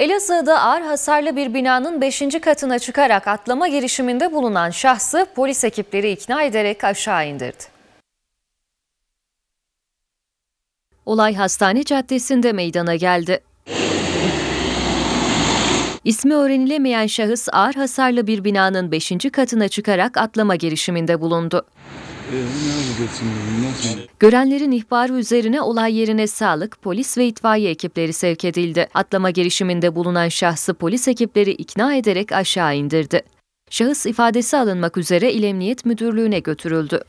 Elazığ'da ağır hasarlı bir binanın 5. katına çıkarak atlama girişiminde bulunan şahsı polis ekipleri ikna ederek aşağı indirdi. Olay hastane caddesinde meydana geldi. İsmi öğrenilemeyen şahıs ağır hasarlı bir binanın 5. katına çıkarak atlama girişiminde bulundu. Görenlerin ihbarı üzerine olay yerine sağlık, polis ve itfaiye ekipleri sevk edildi. Atlama girişiminde bulunan şahsı polis ekipleri ikna ederek aşağı indirdi. Şahıs ifadesi alınmak üzere İl Emniyet Müdürlüğü'ne götürüldü.